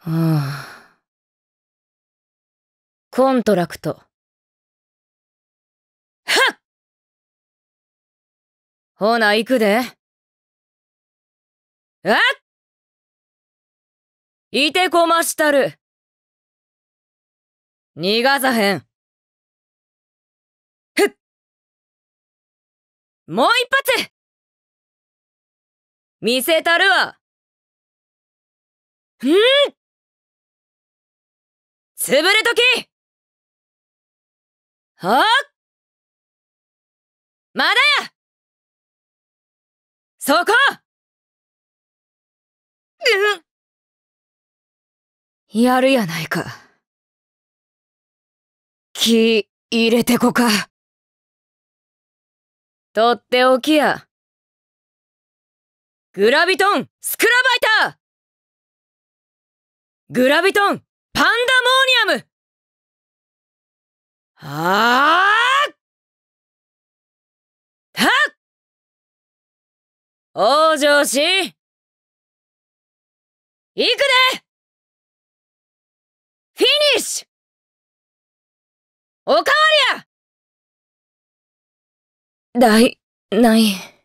はあ、コントラクト。はっほな、行くで。あっいてこましたる。逃がさへん。ふっもう一発見せたるわん潰れときはっまだやそこやるやないか。気入れてこか。とっておきや。グラビトンスクラバイターグラビトンパンモニアムあーた行くでフィニッシュおかわりや大、ない。